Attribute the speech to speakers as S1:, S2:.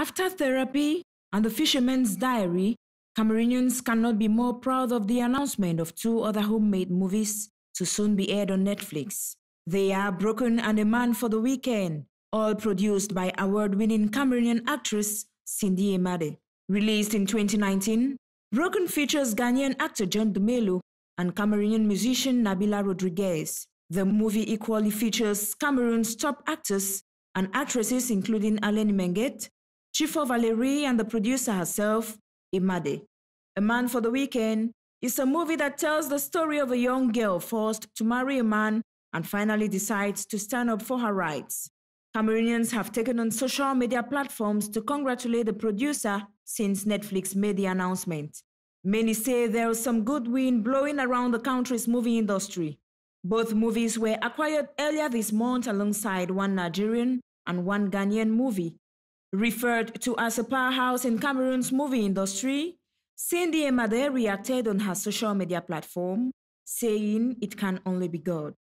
S1: After therapy and the fisherman's diary, Cameroonians cannot be more proud of the announcement of two other homemade movies to soon be aired on Netflix. They are Broken and A Man for the Weekend, all produced by award winning Cameroonian actress Cindy Emade. Released in 2019, Broken features Ghanaian actor John Dumelo and Cameroonian musician Nabila Rodriguez. The movie equally features Cameroon's top actors and actresses including Alain Menget, Chifo Valerie and the producer herself, Imade. A Man for the Weekend is a movie that tells the story of a young girl forced to marry a man and finally decides to stand up for her rights. Cameroonians have taken on social media platforms to congratulate the producer since Netflix made the announcement. Many say there is some good wind blowing around the country's movie industry. Both movies were acquired earlier this month alongside one Nigerian and one Ghanaian movie Referred to as a powerhouse in Cameroon's movie industry, Cindy Emade reacted on her social media platform, saying it can only be God.